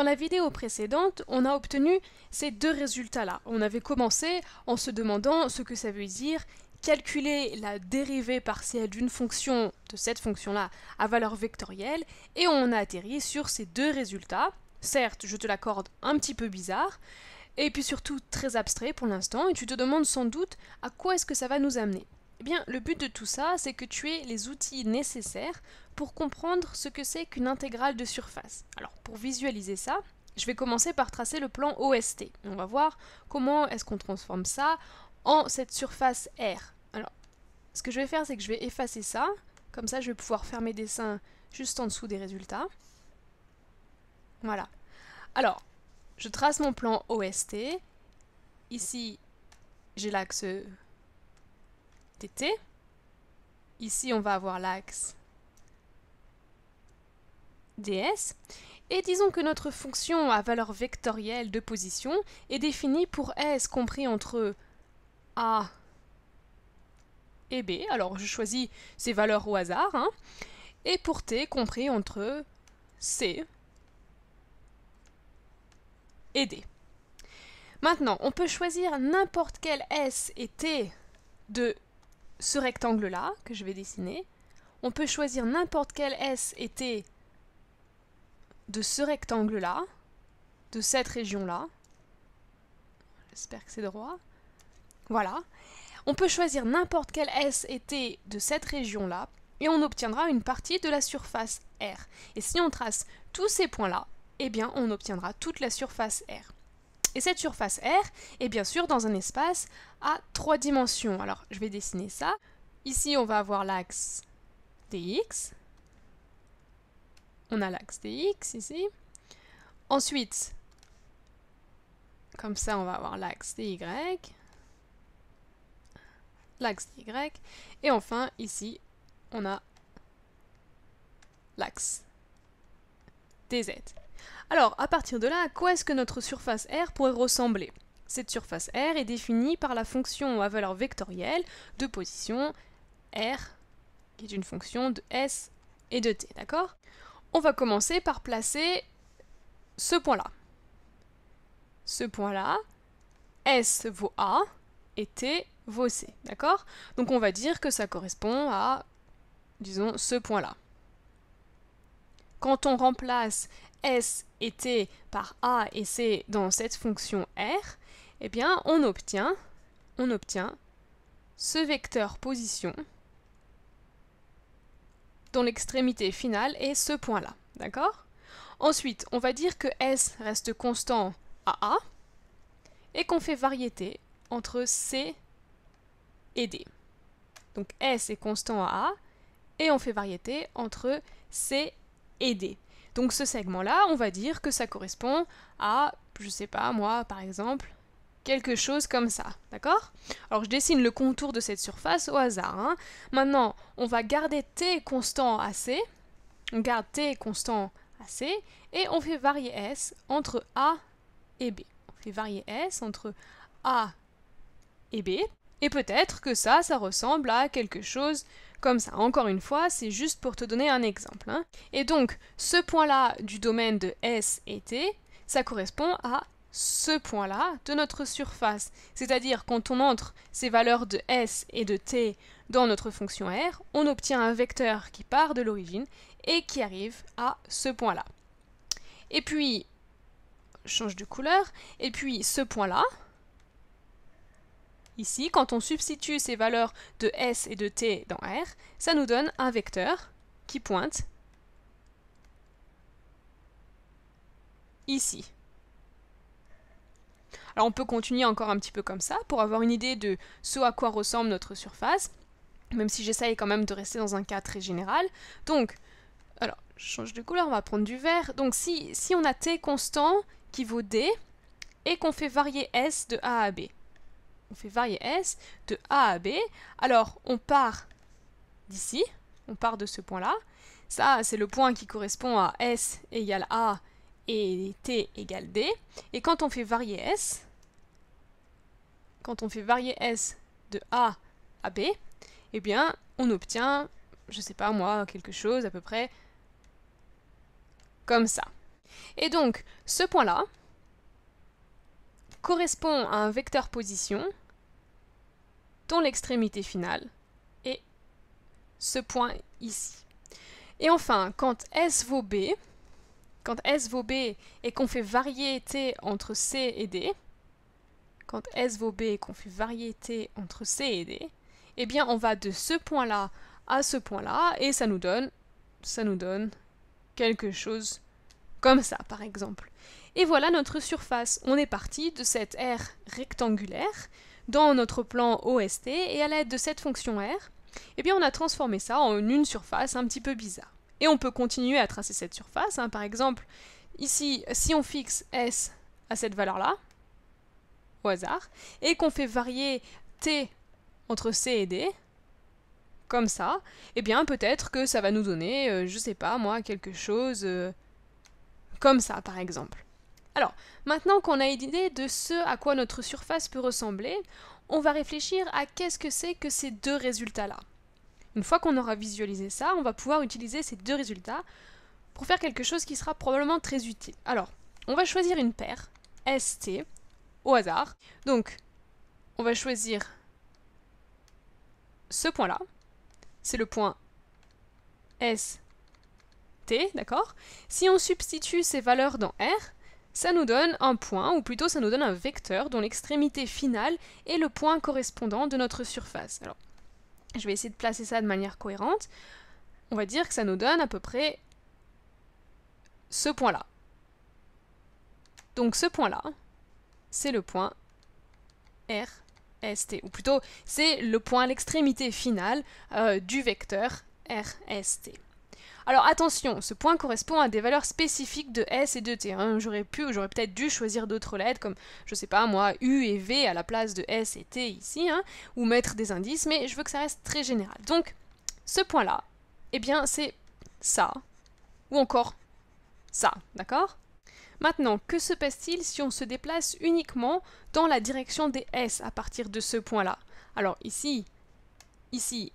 Dans la vidéo précédente, on a obtenu ces deux résultats-là. On avait commencé en se demandant ce que ça veut dire calculer la dérivée partielle d'une fonction, de cette fonction-là, à valeur vectorielle, et on a atterri sur ces deux résultats. Certes, je te l'accorde, un petit peu bizarre, et puis surtout très abstrait pour l'instant, et tu te demandes sans doute à quoi est-ce que ça va nous amener. Eh bien, le but de tout ça, c'est que tu aies les outils nécessaires pour comprendre ce que c'est qu'une intégrale de surface. Alors, pour visualiser ça, je vais commencer par tracer le plan OST. On va voir comment est-ce qu'on transforme ça en cette surface R. Alors, ce que je vais faire, c'est que je vais effacer ça. Comme ça, je vais pouvoir faire mes dessins juste en dessous des résultats. Voilà. Alors, je trace mon plan OST. Ici, j'ai l'axe Ici, on va avoir l'axe ds. Et disons que notre fonction à valeur vectorielle de position est définie pour S compris entre A et B. Alors je choisis ces valeurs au hasard. Hein. et pour T compris entre C et D. Maintenant, on peut choisir n'importe quel S et T de ce rectangle-là, que je vais dessiner, on peut choisir n'importe quel S et T de ce rectangle-là, de cette région-là. J'espère que c'est droit. Voilà. On peut choisir n'importe quel S et T de cette région-là, et on obtiendra une partie de la surface R. Et si on trace tous ces points-là, eh bien on obtiendra toute la surface R. Et cette surface R est bien sûr dans un espace à trois dimensions. Alors je vais dessiner ça. Ici on va avoir l'axe dx. On a l'axe dx ici. Ensuite, comme ça on va avoir l'axe dy. L'axe dy. Et enfin ici on a l'axe dz. Alors, à partir de là, à quoi est-ce que notre surface R pourrait ressembler Cette surface R est définie par la fonction à valeur vectorielle de position R, qui est une fonction de S et de T, d'accord On va commencer par placer ce point-là. Ce point-là, S vaut A et T vaut C, d'accord Donc on va dire que ça correspond à, disons, ce point-là. Quand on remplace S et T par A et C dans cette fonction R, eh bien on obtient, on obtient ce vecteur position dont l'extrémité finale est ce point-là. D'accord Ensuite, on va dire que S reste constant à A et qu'on fait variété entre C et D. Donc S est constant à A et on fait variété entre C et D. Donc ce segment-là, on va dire que ça correspond à, je sais pas, moi par exemple, quelque chose comme ça, d'accord Alors je dessine le contour de cette surface au hasard. Hein. Maintenant, on va garder t constant à c, on garde t constant à c, et on fait varier s entre a et b. On fait varier s entre a et b, et peut-être que ça, ça ressemble à quelque chose comme ça. Encore une fois, c'est juste pour te donner un exemple. Hein. Et donc, ce point-là du domaine de S et T, ça correspond à ce point-là de notre surface. C'est-à-dire quand on entre ces valeurs de S et de T dans notre fonction R, on obtient un vecteur qui part de l'origine et qui arrive à ce point-là. Et puis, change de couleur, et puis ce point-là, Ici, quand on substitue ces valeurs de S et de T dans R, ça nous donne un vecteur qui pointe ici. Alors on peut continuer encore un petit peu comme ça pour avoir une idée de ce à quoi ressemble notre surface, même si j'essaye quand même de rester dans un cas très général. Donc, alors, je change de couleur, on va prendre du vert. Donc si, si on a T constant qui vaut D et qu'on fait varier S de A à B, on fait varier S de A à B. Alors, on part d'ici, on part de ce point-là. Ça, c'est le point qui correspond à S égale A et T égale D. Et quand on fait varier S, quand on fait varier S de A à B, eh bien, on obtient, je sais pas moi, quelque chose à peu près comme ça. Et donc, ce point-là, correspond à un vecteur position dont l'extrémité finale est ce point ici. Et enfin, quand S vaut B, quand S vaut B et qu'on fait varier T entre C et D, quand S vaut B et qu'on fait varier entre C et D, eh bien on va de ce point-là à ce point-là et ça nous donne, ça nous donne quelque chose comme ça par exemple. Et voilà notre surface. On est parti de cette R rectangulaire dans notre plan OST et à l'aide de cette fonction R, eh bien on a transformé ça en une surface un petit peu bizarre. Et on peut continuer à tracer cette surface. Hein. Par exemple, ici, si on fixe S à cette valeur-là, au hasard, et qu'on fait varier T entre C et D, comme ça, et eh bien peut-être que ça va nous donner, je euh, je sais pas moi, quelque chose euh, comme ça par exemple. Alors, maintenant qu'on a une idée de ce à quoi notre surface peut ressembler, on va réfléchir à qu'est-ce que c'est que ces deux résultats-là. Une fois qu'on aura visualisé ça, on va pouvoir utiliser ces deux résultats pour faire quelque chose qui sera probablement très utile. Alors, on va choisir une paire, ST, au hasard. Donc, on va choisir ce point-là. C'est le point ST, d'accord Si on substitue ces valeurs dans R, ça nous donne un point, ou plutôt ça nous donne un vecteur dont l'extrémité finale est le point correspondant de notre surface. Alors, je vais essayer de placer ça de manière cohérente. On va dire que ça nous donne à peu près ce point-là. Donc ce point-là, c'est le point RST, ou plutôt c'est le point, l'extrémité finale euh, du vecteur RST. Alors attention, ce point correspond à des valeurs spécifiques de S et de T. Hein. J'aurais pu j'aurais peut-être dû choisir d'autres lettres comme, je sais pas moi, U et V à la place de S et T ici, hein, ou mettre des indices, mais je veux que ça reste très général. Donc, ce point-là, eh bien c'est ça, ou encore ça, d'accord Maintenant, que se passe-t-il si on se déplace uniquement dans la direction des S à partir de ce point-là Alors ici, ici,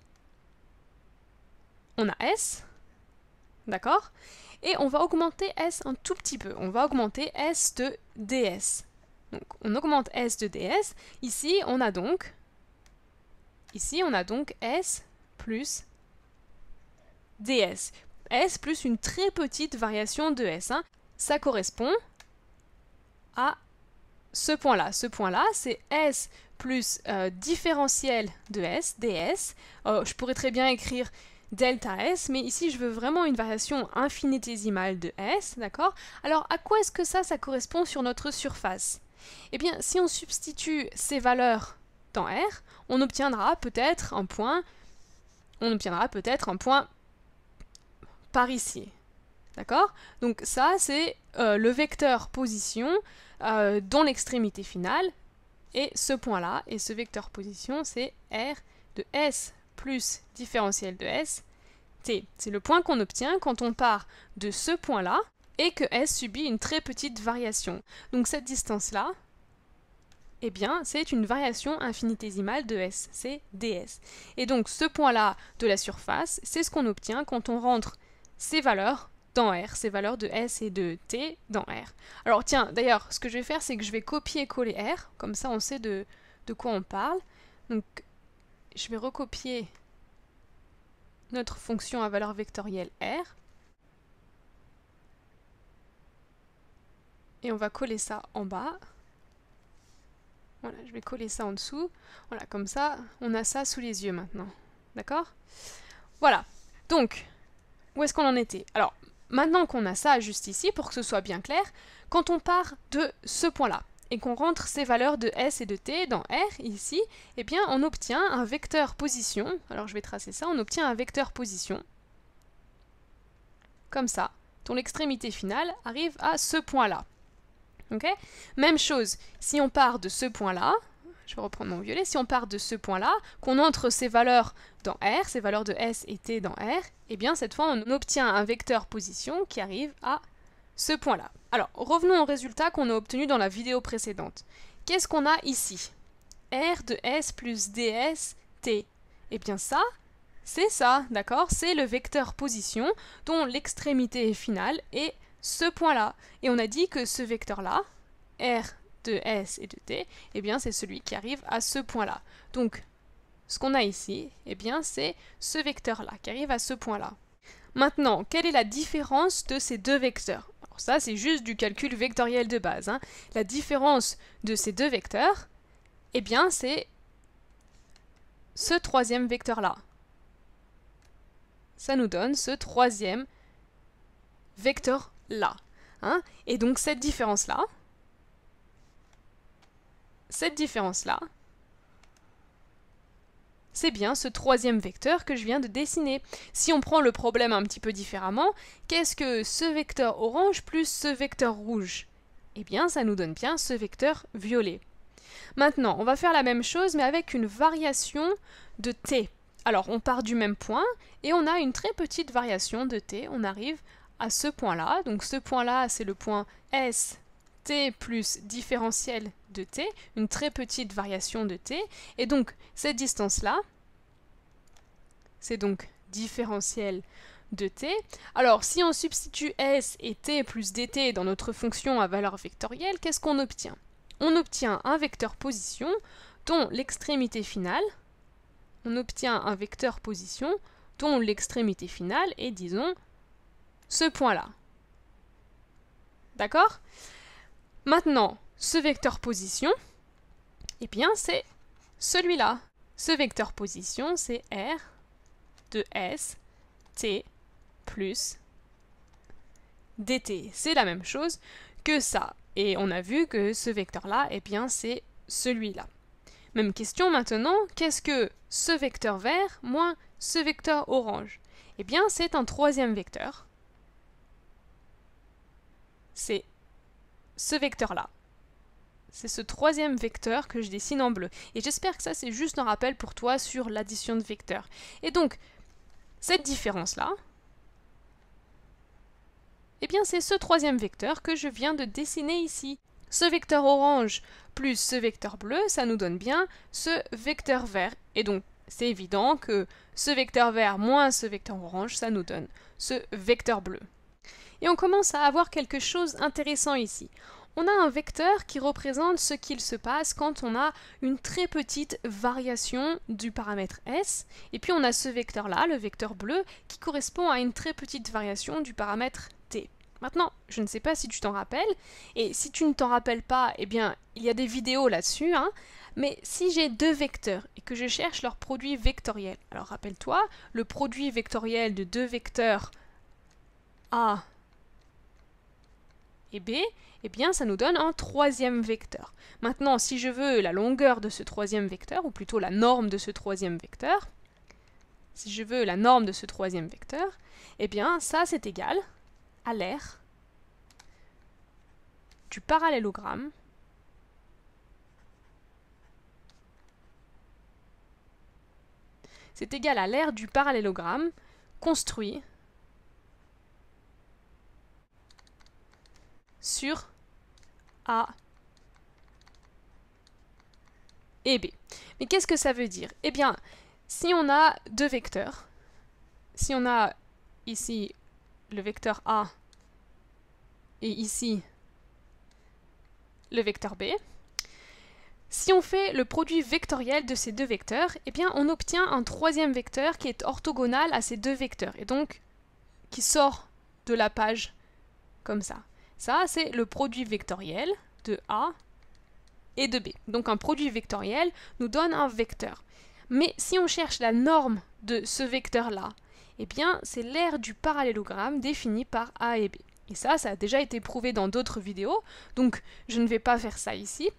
on a S, d'accord Et on va augmenter S un tout petit peu. On va augmenter S de DS. Donc on augmente S de DS. Ici, on a donc... Ici, on a donc S plus DS. S plus une très petite variation de S. Hein. Ça correspond à ce point-là. Ce point-là, c'est S plus euh, différentiel de S, ds. Euh, je pourrais très bien écrire delta S, mais ici je veux vraiment une variation infinitésimale de S, d'accord Alors à quoi est-ce que ça, ça correspond sur notre surface Eh bien, si on substitue ces valeurs dans R, on obtiendra peut-être un point, on obtiendra peut-être un point par ici, D'accord Donc ça, c'est euh, le vecteur position euh, dont l'extrémité finale est ce point-là. Et ce vecteur position, c'est R de S plus différentiel de S, T. C'est le point qu'on obtient quand on part de ce point-là et que S subit une très petite variation. Donc cette distance-là, eh bien, c'est une variation infinitésimale de S, c'est ds. Et donc ce point-là de la surface, c'est ce qu'on obtient quand on rentre ces valeurs dans R, ces valeurs de S et de T dans R. Alors tiens, d'ailleurs, ce que je vais faire, c'est que je vais copier-coller R, comme ça on sait de, de quoi on parle. Donc je vais recopier notre fonction à valeur vectorielle R. Et on va coller ça en bas. Voilà, je vais coller ça en dessous. Voilà, comme ça, on a ça sous les yeux maintenant. D'accord Voilà. Donc, où est-ce qu'on en était Alors, maintenant qu'on a ça juste ici, pour que ce soit bien clair, quand on part de ce point-là, et qu'on rentre ces valeurs de S et de T dans R ici, eh bien on obtient un vecteur position, alors je vais tracer ça, on obtient un vecteur position, comme ça, dont l'extrémité finale arrive à ce point-là. Même chose, si on part de ce point-là, je reprends mon violet, si on part de ce point-là, qu'on entre ces valeurs dans R, ces valeurs de S et T dans R, eh bien cette fois on obtient un vecteur position qui arrive à ce point-là. Alors, revenons au résultat qu'on a obtenu dans la vidéo précédente. Qu'est-ce qu'on a ici R de S plus DS T. Eh bien ça, c'est ça, d'accord C'est le vecteur position dont l'extrémité est finale et ce point-là. Et on a dit que ce vecteur-là, R de S et de T, eh bien c'est celui qui arrive à ce point-là. Donc, ce qu'on a ici, eh bien c'est ce vecteur-là qui arrive à ce point-là. Maintenant, quelle est la différence de ces deux vecteurs ça, c'est juste du calcul vectoriel de base. Hein. La différence de ces deux vecteurs, eh bien, c'est ce troisième vecteur-là. Ça nous donne ce troisième vecteur-là. Hein. Et donc, cette différence-là, cette différence-là, c'est bien ce troisième vecteur que je viens de dessiner. Si on prend le problème un petit peu différemment, qu'est-ce que ce vecteur orange plus ce vecteur rouge Eh bien, ça nous donne bien ce vecteur violet. Maintenant, on va faire la même chose, mais avec une variation de t. Alors, on part du même point, et on a une très petite variation de t. On arrive à ce point-là. Donc, ce point-là, c'est le point S, t plus différentiel de t, une très petite variation de t. Et donc, cette distance-là, c'est donc différentiel de t. Alors, si on substitue s et t plus dt dans notre fonction à valeur vectorielle, qu'est-ce qu'on obtient On obtient un vecteur position dont l'extrémité finale, on obtient un vecteur position dont l'extrémité finale est, disons, ce point-là. D'accord Maintenant, ce vecteur position, eh bien c'est celui-là. Ce vecteur position, c'est R de S T plus dt. C'est la même chose que ça. Et on a vu que ce vecteur-là, et eh bien c'est celui-là. Même question maintenant, qu'est-ce que ce vecteur vert moins ce vecteur orange Eh bien c'est un troisième vecteur. C'est ce vecteur-là. C'est ce troisième vecteur que je dessine en bleu. Et j'espère que ça c'est juste un rappel pour toi sur l'addition de vecteurs. Et donc, cette différence-là, eh bien c'est ce troisième vecteur que je viens de dessiner ici. Ce vecteur orange plus ce vecteur bleu, ça nous donne bien ce vecteur vert. Et donc, c'est évident que ce vecteur vert moins ce vecteur orange, ça nous donne ce vecteur bleu. Et on commence à avoir quelque chose d'intéressant ici on a un vecteur qui représente ce qu'il se passe quand on a une très petite variation du paramètre S, et puis on a ce vecteur-là, le vecteur bleu, qui correspond à une très petite variation du paramètre T. Maintenant, je ne sais pas si tu t'en rappelles, et si tu ne t'en rappelles pas, eh bien, il y a des vidéos là-dessus, hein, mais si j'ai deux vecteurs et que je cherche leur produit vectoriel, alors rappelle-toi, le produit vectoriel de deux vecteurs A et B, eh bien ça nous donne un troisième vecteur. Maintenant, si je veux la longueur de ce troisième vecteur, ou plutôt la norme de ce troisième vecteur, si je veux la norme de ce troisième vecteur, eh bien ça c'est égal à l'air du parallélogramme c'est égal à l'aire du parallélogramme construit sur a et B. Mais qu'est-ce que ça veut dire Eh bien, si on a deux vecteurs, si on a ici le vecteur A et ici le vecteur B, si on fait le produit vectoriel de ces deux vecteurs, eh bien on obtient un troisième vecteur qui est orthogonal à ces deux vecteurs, et donc qui sort de la page comme ça. Ça, c'est le produit vectoriel de A et de B. Donc un produit vectoriel nous donne un vecteur. Mais si on cherche la norme de ce vecteur-là, eh bien c'est l'aire du parallélogramme défini par A et B. Et ça, ça a déjà été prouvé dans d'autres vidéos, donc je ne vais pas faire ça ici.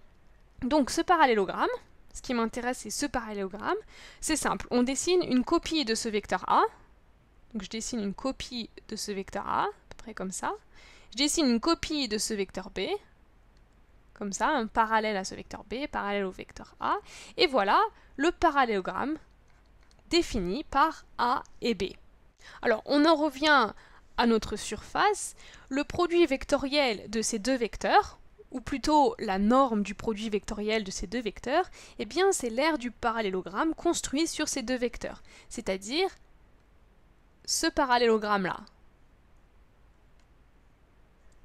Donc ce parallélogramme, ce qui m'intéresse c'est ce parallélogramme, c'est simple, on dessine une copie de ce vecteur A, donc je dessine une copie de ce vecteur A, à peu près comme ça, je dessine une copie de ce vecteur B, comme ça, un parallèle à ce vecteur B, parallèle au vecteur A, et voilà le parallélogramme défini par A et B. Alors, on en revient à notre surface, le produit vectoriel de ces deux vecteurs, ou plutôt la norme du produit vectoriel de ces deux vecteurs, eh bien c'est l'aire du parallélogramme construit sur ces deux vecteurs, c'est-à-dire ce parallélogramme-là,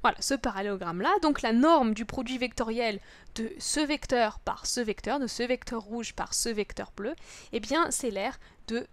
voilà, ce parallélogramme-là, donc la norme du produit vectoriel de ce vecteur par ce vecteur, de ce vecteur rouge par ce vecteur bleu, eh bien c'est l'air de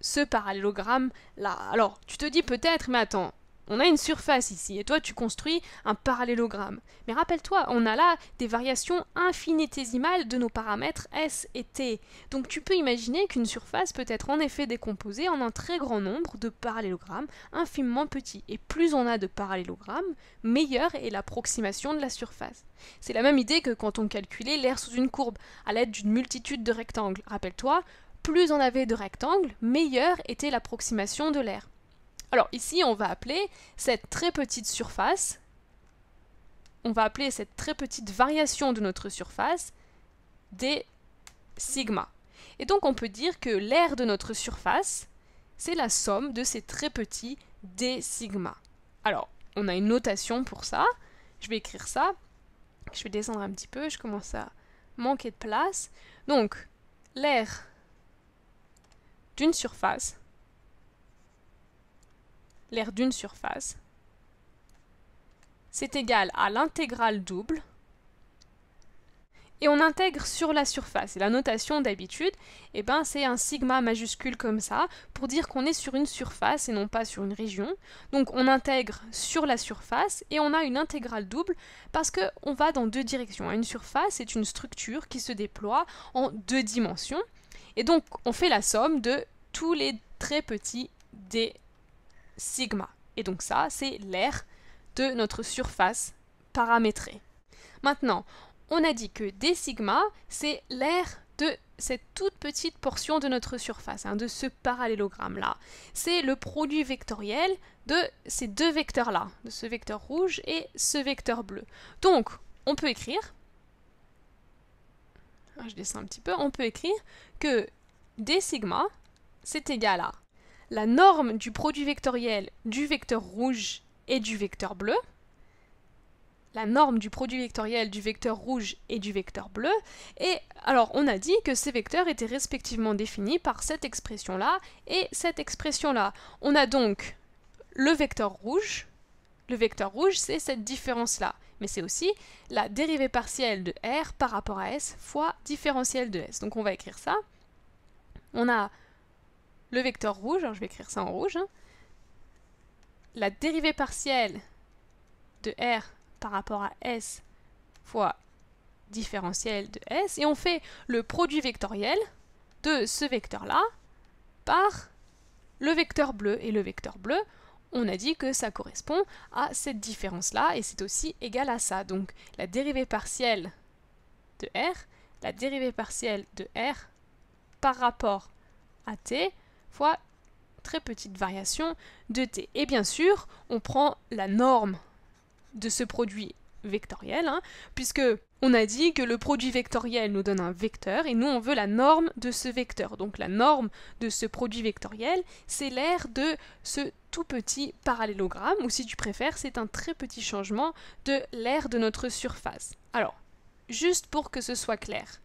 ce parallélogramme-là. Alors, tu te dis peut-être, mais attends, on a une surface ici, et toi tu construis un parallélogramme. Mais rappelle-toi, on a là des variations infinitésimales de nos paramètres S et T. Donc tu peux imaginer qu'une surface peut être en effet décomposée en un très grand nombre de parallélogrammes infiniment petits. Et plus on a de parallélogrammes, meilleure est l'approximation de la surface. C'est la même idée que quand on calculait l'air sous une courbe, à l'aide d'une multitude de rectangles. Rappelle-toi, plus on avait de rectangles, meilleure était l'approximation de l'air. Alors ici, on va appeler cette très petite surface, on va appeler cette très petite variation de notre surface des sigma. Et donc on peut dire que l'aire de notre surface, c'est la somme de ces très petits d sigma. Alors, on a une notation pour ça. Je vais écrire ça. Je vais descendre un petit peu, je commence à manquer de place. Donc, l'aire d'une surface, l'aire d'une surface, c'est égal à l'intégrale double, et on intègre sur la surface. Et la notation d'habitude, eh ben, c'est un sigma majuscule comme ça, pour dire qu'on est sur une surface et non pas sur une région. Donc on intègre sur la surface et on a une intégrale double parce qu'on va dans deux directions. Une surface est une structure qui se déploie en deux dimensions. Et donc on fait la somme de tous les très petits d sigma. Et donc ça, c'est l'air de notre surface paramétrée. Maintenant, on a dit que d sigma, c'est l'air de cette toute petite portion de notre surface, hein, de ce parallélogramme-là. C'est le produit vectoriel de ces deux vecteurs-là, de ce vecteur rouge et ce vecteur bleu. Donc, on peut écrire, ah, je descends un petit peu, on peut écrire que d sigma, c'est égal à la norme du produit vectoriel du vecteur rouge et du vecteur bleu, la norme du produit vectoriel du vecteur rouge et du vecteur bleu, et alors on a dit que ces vecteurs étaient respectivement définis par cette expression-là et cette expression-là. On a donc le vecteur rouge, le vecteur rouge c'est cette différence-là, mais c'est aussi la dérivée partielle de R par rapport à S fois différentielle de S. Donc on va écrire ça. On a le vecteur rouge, alors hein, je vais écrire ça en rouge, hein. la dérivée partielle de R par rapport à S fois différentiel de S, et on fait le produit vectoriel de ce vecteur-là par le vecteur bleu. Et le vecteur bleu, on a dit que ça correspond à cette différence-là, et c'est aussi égal à ça. Donc la dérivée partielle de R, la dérivée partielle de R par rapport à T, fois très petite variation de t. Et bien sûr, on prend la norme de ce produit vectoriel, hein, puisque on a dit que le produit vectoriel nous donne un vecteur et nous on veut la norme de ce vecteur. Donc la norme de ce produit vectoriel, c'est l'aire de ce tout petit parallélogramme, ou si tu préfères, c'est un très petit changement de l'aire de notre surface. Alors, juste pour que ce soit clair,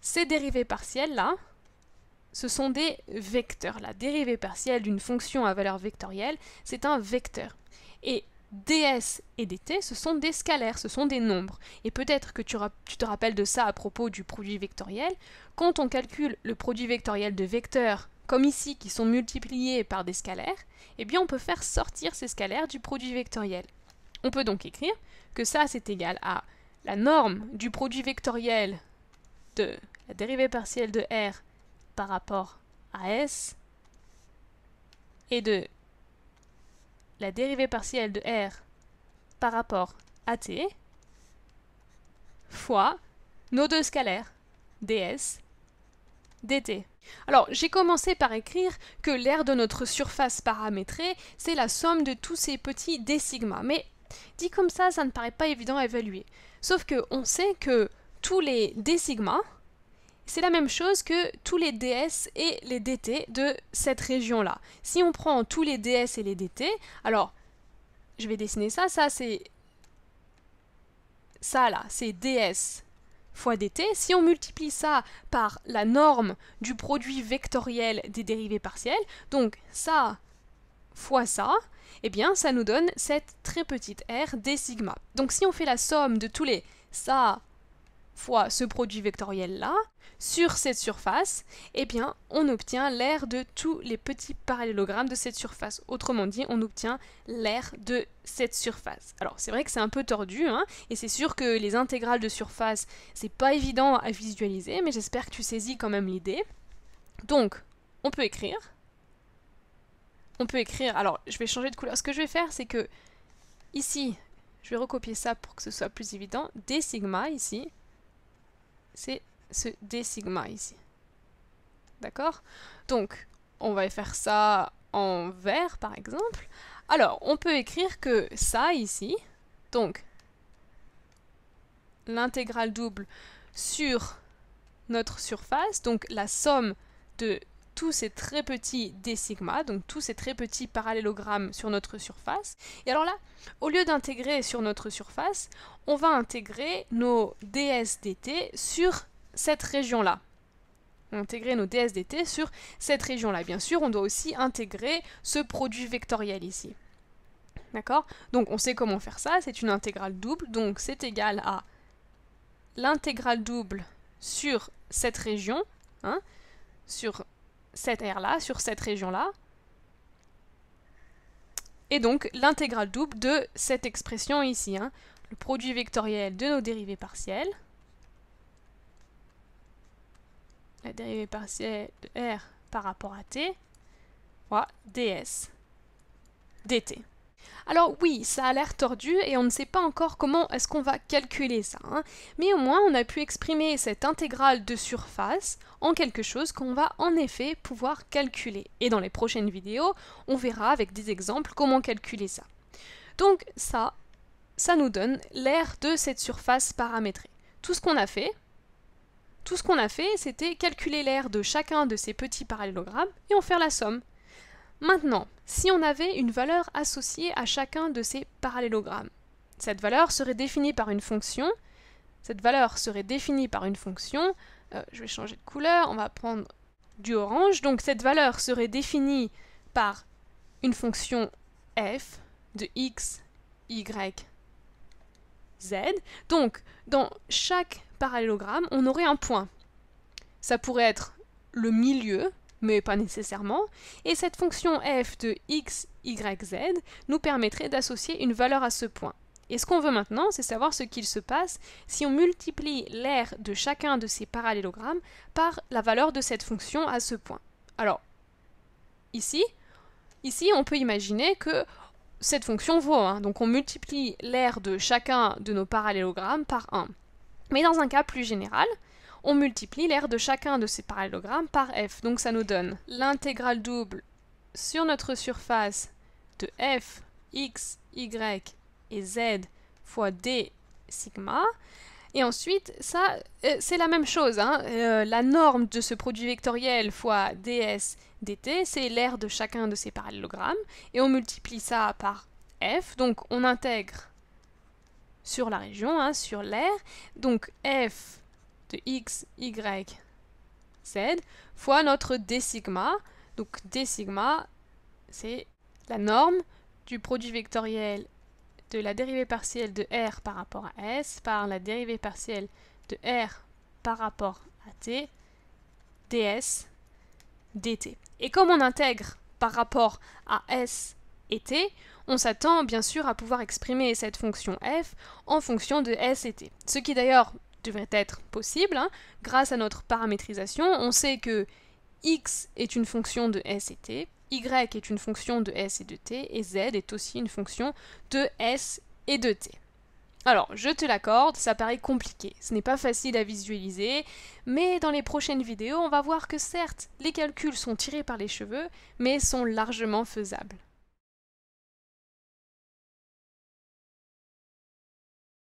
ces dérivées partielles là, ce sont des vecteurs. La dérivée partielle d'une fonction à valeur vectorielle, c'est un vecteur. Et ds et dt, ce sont des scalaires, ce sont des nombres. Et peut-être que tu, tu, te rappelles de ça à propos du produit vectoriel. Quand on calcule le produit vectoriel de vecteurs, comme ici, qui sont multipliés par des scalaires, eh bien on peut faire sortir ces scalaires du produit vectoriel. On peut donc écrire que ça c'est égal à la norme du produit vectoriel de la dérivée partielle de r par rapport à S et de la dérivée partielle de R par rapport à T fois nos deux scalaires, ds, dt. Alors, j'ai commencé par écrire que l'aire de notre surface paramétrée, c'est la somme de tous ces petits d sigma. Mais dit comme ça, ça ne paraît pas évident à évaluer. Sauf que on sait que tous les d sigma c'est la même chose que tous les DS et les DT de cette région-là. Si on prend tous les DS et les DT, alors je vais dessiner ça, ça c'est ça là, c'est DS fois dt. Si on multiplie ça par la norme du produit vectoriel des dérivées partielles, donc ça fois ça, eh bien ça nous donne cette très petite r d sigma. Donc si on fait la somme de tous les ça fois ce produit vectoriel-là sur cette surface, eh bien, on obtient l'air de tous les petits parallélogrammes de cette surface. Autrement dit, on obtient l'air de cette surface. Alors, c'est vrai que c'est un peu tordu, hein, et c'est sûr que les intégrales de surface, c'est pas évident à visualiser, mais j'espère que tu saisis quand même l'idée. Donc, on peut écrire. On peut écrire. Alors, je vais changer de couleur. Ce que je vais faire, c'est que ici, je vais recopier ça pour que ce soit plus évident. des sigma ici, c'est ce d sigma ici. D'accord Donc, on va faire ça en vert, par exemple. Alors, on peut écrire que ça ici, donc l'intégrale double sur notre surface, donc la somme de tous ces très petits d sigma, donc tous ces très petits parallélogrammes sur notre surface. Et alors là, au lieu d'intégrer sur notre surface, on va intégrer nos ds dt sur cette région-là. Intégrer nos dSdt sur cette région-là. Bien sûr, on doit aussi intégrer ce produit vectoriel ici. D'accord Donc on sait comment faire ça, c'est une intégrale double, donc c'est égal à l'intégrale double sur cette région, hein, sur cette aire-là, sur cette région-là. Et donc l'intégrale double de cette expression ici, hein. le produit vectoriel de nos dérivées partielles, la dérivée partielle de R par rapport à T, fois ds dt. Alors oui, ça a l'air tordu et on ne sait pas encore comment est-ce qu'on va calculer ça, hein. mais au moins on a pu exprimer cette intégrale de surface en quelque chose qu'on va en effet pouvoir calculer. Et dans les prochaines vidéos, on verra avec des exemples comment calculer ça. Donc ça, ça nous donne l'aire de cette surface paramétrée. Tout ce qu'on a fait, tout ce qu'on a fait, c'était calculer l'aire de chacun de ces petits parallélogrammes et en faire la somme. Maintenant, si on avait une valeur associée à chacun de ces parallélogrammes, cette valeur serait définie par une fonction, cette valeur serait définie par une fonction, euh, je vais changer de couleur, on va prendre du orange, donc cette valeur serait définie par une fonction f de x, y, z. Donc, dans chaque parallélogramme, on aurait un point. Ça pourrait être le milieu, mais pas nécessairement, et cette fonction f de x, y, z nous permettrait d'associer une valeur à ce point. Et ce qu'on veut maintenant, c'est savoir ce qu'il se passe si on multiplie l'aire de chacun de ces parallélogrammes par la valeur de cette fonction à ce point. Alors, ici, ici on peut imaginer que cette fonction vaut donc on multiplie l'aire de chacun de nos parallélogrammes par 1. Mais dans un cas plus général, on multiplie l'aire de chacun de ces parallélogrammes par f. Donc ça nous donne l'intégrale double sur notre surface de f, x, y et z fois d sigma. Et ensuite, ça, euh, c'est la même chose. Hein. Euh, la norme de ce produit vectoriel fois ds dt, c'est l'aire de chacun de ces parallélogrammes. Et on multiplie ça par f. Donc on intègre sur la région, hein, sur l'aire. Donc f de x, y, z fois notre d sigma. Donc d sigma, c'est la norme du produit vectoriel de la dérivée partielle de r par rapport à s par la dérivée partielle de r par rapport à t ds dt. Et comme on intègre par rapport à s et t, on s'attend bien sûr à pouvoir exprimer cette fonction f en fonction de s et t. Ce qui d'ailleurs devrait être possible. Hein. Grâce à notre paramétrisation, on sait que x est une fonction de s et t, y est une fonction de s et de t, et z est aussi une fonction de s et de t. Alors, je te l'accorde, ça paraît compliqué, ce n'est pas facile à visualiser, mais dans les prochaines vidéos, on va voir que certes, les calculs sont tirés par les cheveux, mais sont largement faisables.